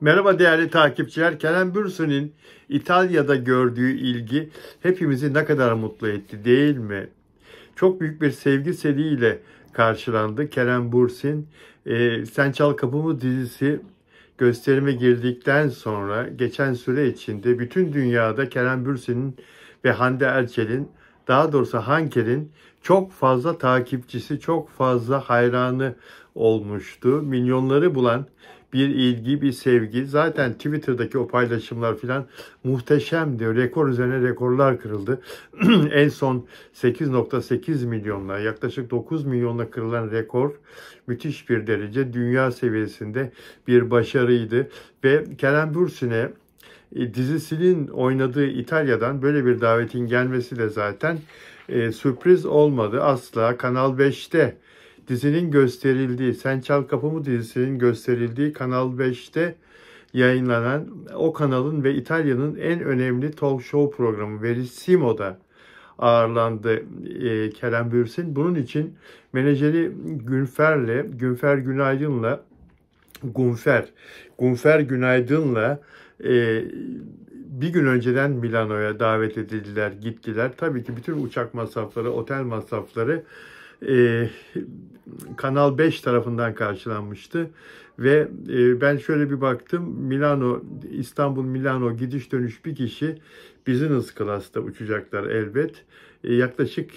Merhaba değerli takipçiler. Kerem Bürsin'in İtalya'da gördüğü ilgi hepimizi ne kadar mutlu etti değil mi? Çok büyük bir sevgi seriyle karşılandı. Kerem Bürsin, e, Sen Çal Kapımı dizisi gösterime girdikten sonra geçen süre içinde bütün dünyada Kerem Bürsin'in ve Hande Erçel'in daha doğrusu Hanker'in çok fazla takipçisi, çok fazla hayranı olmuştu. Milyonları bulan bir ilgi, bir sevgi. Zaten Twitter'daki o paylaşımlar filan muhteşemdi. Rekor üzerine rekorlar kırıldı. en son 8.8 milyonla yaklaşık 9 milyonla kırılan rekor müthiş bir derece dünya seviyesinde bir başarıydı. Ve Kerem Bürsin'e e, dizisinin oynadığı İtalya'dan böyle bir davetin gelmesi de zaten e, sürpriz olmadı. Asla Kanal 5'te dizinin gösterildiği Sen Çal Kapımı dizisinin gösterildiği Kanal 5'te yayınlanan o kanalın ve İtalya'nın en önemli talk show programı Verissimo'da ağırlandı e, Kerem Bürsin. Bunun için menajeri Günfer'le, Günfer Günaydın'la, Günfer, Günfer Günaydın'la e, bir gün önceden Milano'ya davet edildiler, gittiler. Tabii ki bütün uçak masrafları, otel masrafları e, Kanal 5 tarafından karşılanmıştı. Ve e, ben şöyle bir baktım Milano, İstanbul Milano gidiş dönüş bir kişi business class'ta uçacaklar elbet. E, yaklaşık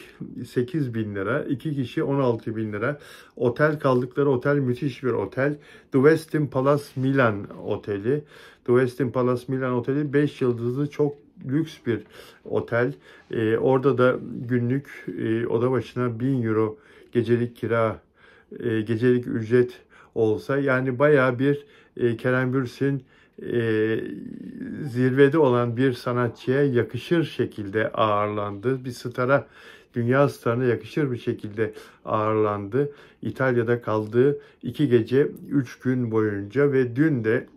8 bin lira, iki kişi 16 bin lira. Otel kaldıkları otel müthiş bir otel. The Westin Palace Milan Oteli. The Westin Palace Milan Oteli 5 yıldızlı çok lüks bir otel. E, orada da günlük e, oda başına 1000 euro gecelik kira, e, gecelik ücret olsa yani baya bir e, Kerem Bürsin e, zirvede olan bir sanatçıya yakışır şekilde ağırlandı. Bir stara, dünya starına yakışır bir şekilde ağırlandı. İtalya'da kaldığı iki gece, üç gün boyunca ve dün de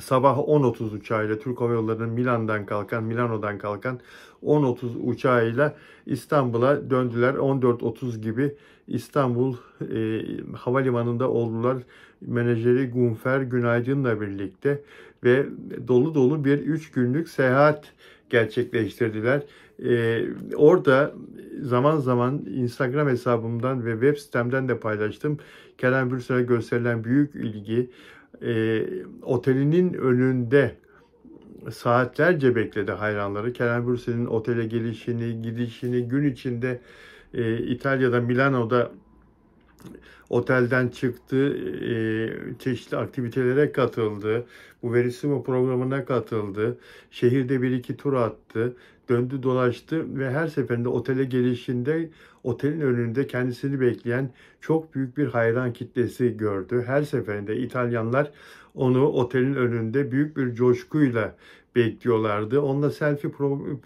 sabah 10.30 uçağıyla Türk Hava Yolları'nın Milan'dan kalkan, Milano'dan kalkan 10.30 uçağıyla İstanbul'a döndüler. 14.30 gibi İstanbul e, havalimanında oldular. Menajeri Gunfer Günaydın'la birlikte ve dolu dolu bir 3 günlük seyahat gerçekleştirdiler. Ee, orada zaman zaman Instagram hesabımdan ve web sitemden de paylaştım. Kerem Bürsel'e gösterilen büyük ilgi, e, otelinin önünde saatlerce bekledi hayranları. Kerem Bürsel'in otele gelişini, gidişini, gün içinde e, İtalya'da, Milano'da otelden çıktı, e, çeşitli aktivitelere katıldı, bu verisimo programına katıldı, şehirde bir iki tur attı, döndü dolaştı ve her seferinde otele gelişinde otelin önünde kendisini bekleyen çok büyük bir hayran kitlesi gördü. Her seferinde İtalyanlar onu otelin önünde büyük bir coşkuyla bekliyorlardı. Onunla selfie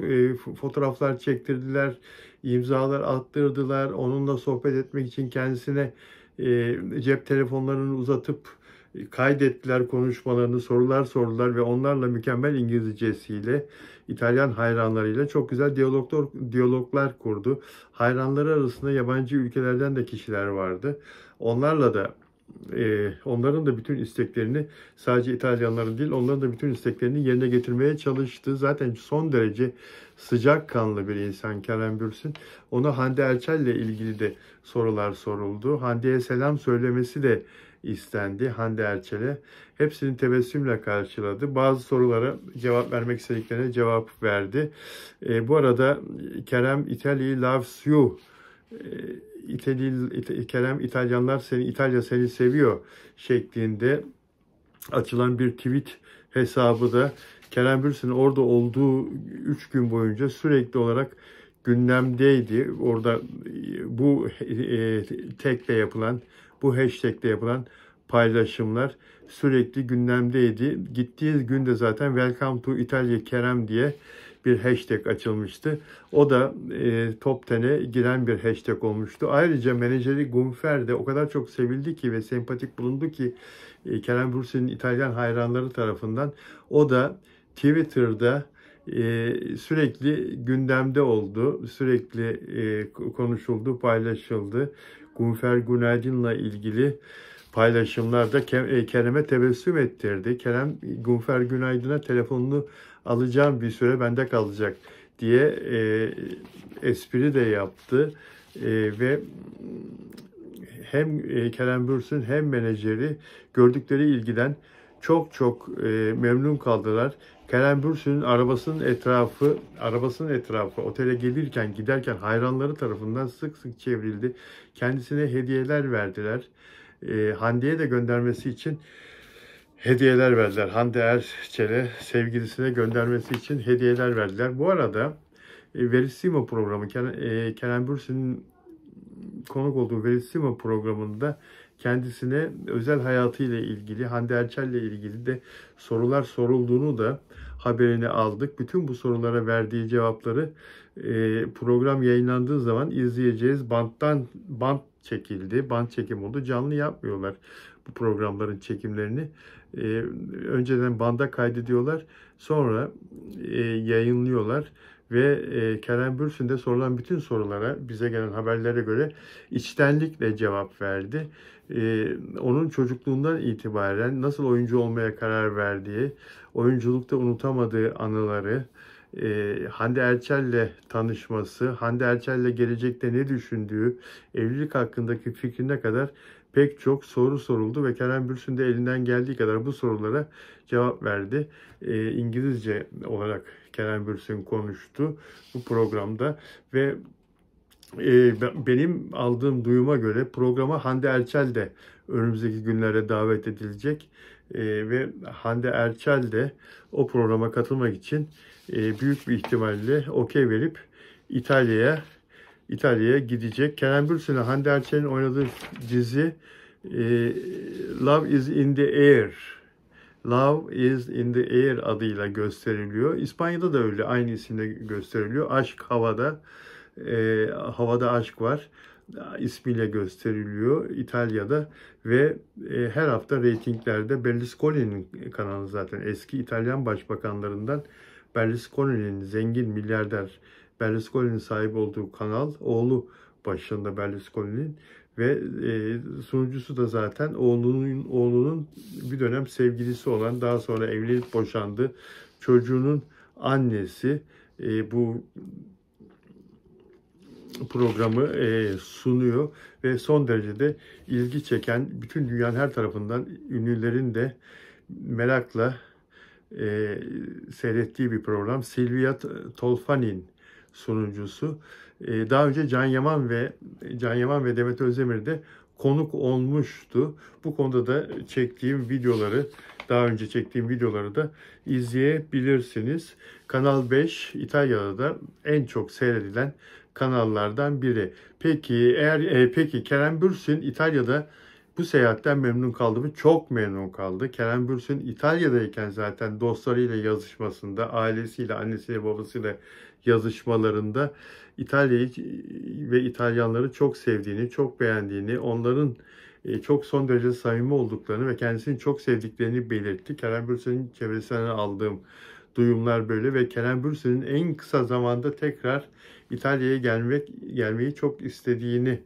e, fotoğraflar çektirdiler, imzalar attırdılar. Onunla sohbet etmek için kendisine e, cep telefonlarını uzatıp kaydettiler konuşmalarını, sorular sordular ve onlarla mükemmel İngilizcesiyle İtalyan hayranlarıyla çok güzel diyaloglar, diyaloglar kurdu. Hayranları arasında yabancı ülkelerden de kişiler vardı. Onlarla da ee, onların da bütün isteklerini sadece İtalyanların değil onların da bütün isteklerini yerine getirmeye çalıştı. Zaten son derece sıcak kanlı bir insan Kerem Bürsin. Ona Hande Erçel ile ilgili de sorular soruldu. Hande'ye selam söylemesi de istendi Hande Erçel'e. Hepsini tebessümle karşıladı. Bazı sorulara cevap vermek istediklerine cevap verdi. E, bu arada Kerem İtalya'yı loves you e, İtalil, İt- Kerem İtalyanlar seni İtalya seni seviyor şeklinde açılan bir tweet hesabı da Kerem Bürsin orada olduğu 3 gün boyunca sürekli olarak gündemdeydi. Orada bu e, tekle yapılan, bu hashtagle yapılan paylaşımlar sürekli gündemdeydi. Gittiği gün de zaten Welcome to Italia Kerem diye bir hashtag açılmıştı. O da e, top tene giren bir hashtag olmuştu. Ayrıca menajeri Gunfer de o kadar çok sevildi ki ve sempatik bulundu ki e, Kerem Bürsin'in İtalyan hayranları tarafından o da Twitter'da e, sürekli gündemde oldu, sürekli e, konuşuldu, paylaşıldı. Gunfer Günaydın'la ilgili paylaşımlarda Kerem'e e, tebessüm ettirdi. Kerem Günfer Günaydın'a telefonunu alacağım bir süre bende kalacak diye e, espri de yaptı. E, ve hem e, Kerem Bürsün hem menajeri gördükleri ilgiden çok çok e, memnun kaldılar. Kerem Bürsün'ün arabasının etrafı, arabasının etrafı otele gelirken giderken hayranları tarafından sık sık çevrildi. Kendisine hediyeler verdiler e, Hande'ye de göndermesi için hediyeler verdiler. Hande Erçel'e sevgilisine göndermesi için hediyeler verdiler. Bu arada e, Verissimo programı Kenan, e, Kenan Bürsin'in konuk olduğu Verissimo programında kendisine özel hayatıyla ilgili, Hande Erçel'le ilgili de sorular sorulduğunu da haberini aldık. Bütün bu sorulara verdiği cevapları e, program yayınlandığı zaman izleyeceğiz. Banttan bant çekildi, bant çekim oldu. Canlı yapmıyorlar bu programların çekimlerini. E, önceden banda kaydediyorlar, sonra e, yayınlıyorlar ve e, Kerem Bülsün'de sorulan bütün sorulara bize gelen haberlere göre içtenlikle cevap verdi. E, onun çocukluğundan itibaren nasıl oyuncu olmaya karar verdiği, oyunculukta unutamadığı anıları, e, Hande Erçel'le tanışması, Hande Erçel'le gelecekte ne düşündüğü, evlilik hakkındaki fikrine kadar pek çok soru soruldu ve Kerem Bürsün de elinden geldiği kadar bu sorulara cevap verdi. E, İngilizce olarak Kerem Bürsün konuştu bu programda ve e, benim aldığım duyuma göre programa Hande Erçel de önümüzdeki günlere davet edilecek e, ve Hande Erçel de o programa katılmak için e, büyük bir ihtimalle okey verip İtalya'ya İtalya'ya gidecek. Kerem Bürsin Hande Erçel'in oynadığı dizi e, Love is in the Air. Love is in the Air adıyla gösteriliyor. İspanya'da da öyle aynı isimle gösteriliyor. Aşk havada. E, havada aşk var ismiyle gösteriliyor İtalya'da ve e, her hafta reytinglerde Berlusconi'nin kanalı zaten eski İtalyan başbakanlarından Berlusconi'nin zengin milyarder Berlusconi'nin sahip olduğu kanal, oğlu başında Berlusconi'nin ve e, sunucusu da zaten oğlunun oğlunun bir dönem sevgilisi olan daha sonra evlenip boşandı çocuğunun annesi e, bu programı e, sunuyor ve son derece de ilgi çeken bütün dünyanın her tarafından ünlülerin de merakla e, seyrettiği bir program. Silvia Tolfanin sunucusu. Ee, daha önce Can Yaman ve Can Yaman ve Demet Özdemir de konuk olmuştu. Bu konuda da çektiğim videoları, daha önce çektiğim videoları da izleyebilirsiniz. Kanal 5 İtalya'da da en çok seyredilen kanallardan biri. Peki eğer e, peki Kerem Bürsin İtalya'da bu seyahatten memnun kaldı Çok memnun kaldı. Kerem Bürsin İtalya'dayken zaten dostlarıyla yazışmasında, ailesiyle, annesiyle, babasıyla yazışmalarında İtalya'yı ve İtalyanları çok sevdiğini, çok beğendiğini, onların e, çok son derece samimi olduklarını ve kendisini çok sevdiklerini belirtti. Kerem Bürsin'in çevresinden aldığım duyumlar böyle ve Kerem Bürsin'in en kısa zamanda tekrar İtalya'ya gelmek gelmeyi çok istediğini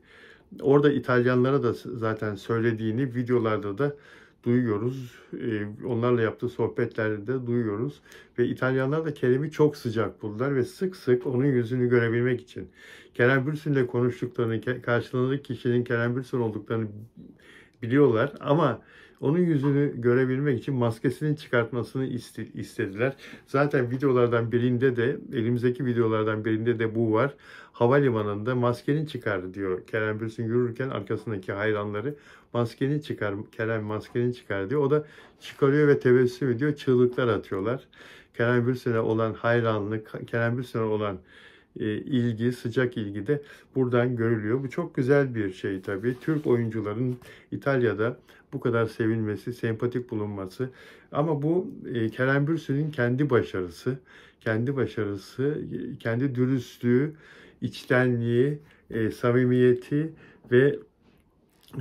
Orada İtalyanlara da zaten söylediğini videolarda da duyuyoruz. Ee, onlarla yaptığı sohbetlerde duyuyoruz. Ve İtalyanlar da Kerem'i çok sıcak buldular ve sık sık onun yüzünü görebilmek için. Kerem Bürsin ile konuştuklarını, karşılığındaki kişinin Kerem Bürsin olduklarını biliyorlar ama onun yüzünü görebilmek için maskesini çıkartmasını istediler. Zaten videolardan birinde de elimizdeki videolardan birinde de bu var. Havalimanında maskeni çıkar diyor. Kerem Bürsin yürürken arkasındaki hayranları maskeni çıkar, Kerem maskeni çıkar diyor. O da çıkarıyor ve tebessüm ediyor. Çığlıklar atıyorlar. Kerem Bürsin'e olan hayranlık, Kerem Bürsin'e olan e, ilgi, sıcak ilgi de buradan görülüyor. Bu çok güzel bir şey tabii. Türk oyuncuların İtalya'da bu kadar sevilmesi, sempatik bulunması. Ama bu e, Kerem Bürsin'in kendi başarısı, kendi başarısı, kendi dürüstlüğü, içtenliği, e, samimiyeti ve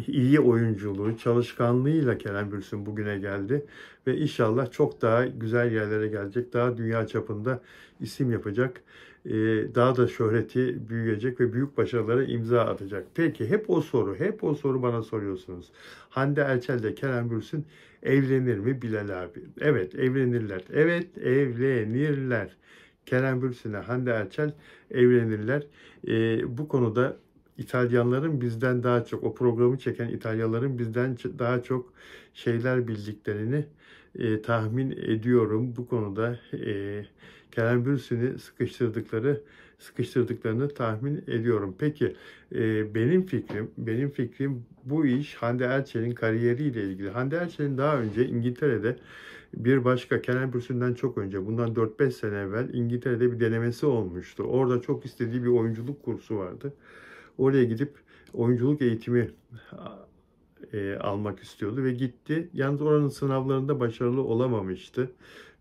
iyi oyunculuğu, çalışkanlığıyla Kerem Bülsün bugüne geldi ve inşallah çok daha güzel yerlere gelecek, daha dünya çapında isim yapacak. Ee, daha da şöhreti büyüyecek ve büyük başarılara imza atacak. Peki hep o soru, hep o soru bana soruyorsunuz. Hande Erçel ile Kerem Bürsin evlenir mi Bilal abi? Evet evlenirler. Evet evlenirler. Kerem Bürsin'e Hande Erçel evlenirler. E, bu konuda İtalyanların bizden daha çok, o programı çeken İtalyanların bizden daha çok şeyler bildiklerini e, tahmin ediyorum. Bu konuda e, Kerem Bülsin'i sıkıştırdıkları sıkıştırdıklarını tahmin ediyorum. Peki e, benim fikrim benim fikrim bu iş Hande Erçel'in kariyeriyle ilgili. Hande Erçel'in daha önce İngiltere'de bir başka Kenan Bürsin'den çok önce bundan 4-5 sene evvel İngiltere'de bir denemesi olmuştu. Orada çok istediği bir oyunculuk kursu vardı. Oraya gidip oyunculuk eğitimi e, almak istiyordu ve gitti. Yalnız oranın sınavlarında başarılı olamamıştı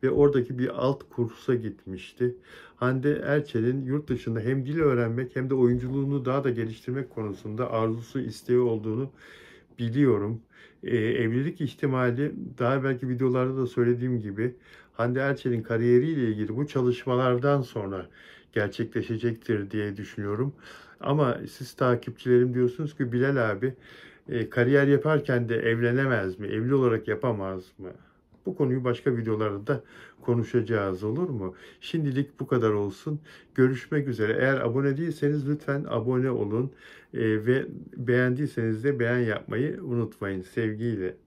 ve oradaki bir alt kursa gitmişti. Hande Erçel'in yurt dışında hem dil öğrenmek hem de oyunculuğunu daha da geliştirmek konusunda arzusu, isteği olduğunu biliyorum. Ee, evlilik ihtimali daha belki videolarda da söylediğim gibi Hande Erçel'in kariyeriyle ilgili bu çalışmalardan sonra gerçekleşecektir diye düşünüyorum. Ama siz takipçilerim diyorsunuz ki Bilal abi e, kariyer yaparken de evlenemez mi? Evli olarak yapamaz mı? Bu konuyu başka videolarda konuşacağız olur mu? Şimdilik bu kadar olsun. Görüşmek üzere. Eğer abone değilseniz lütfen abone olun. E, ve beğendiyseniz de beğen yapmayı unutmayın. Sevgiyle.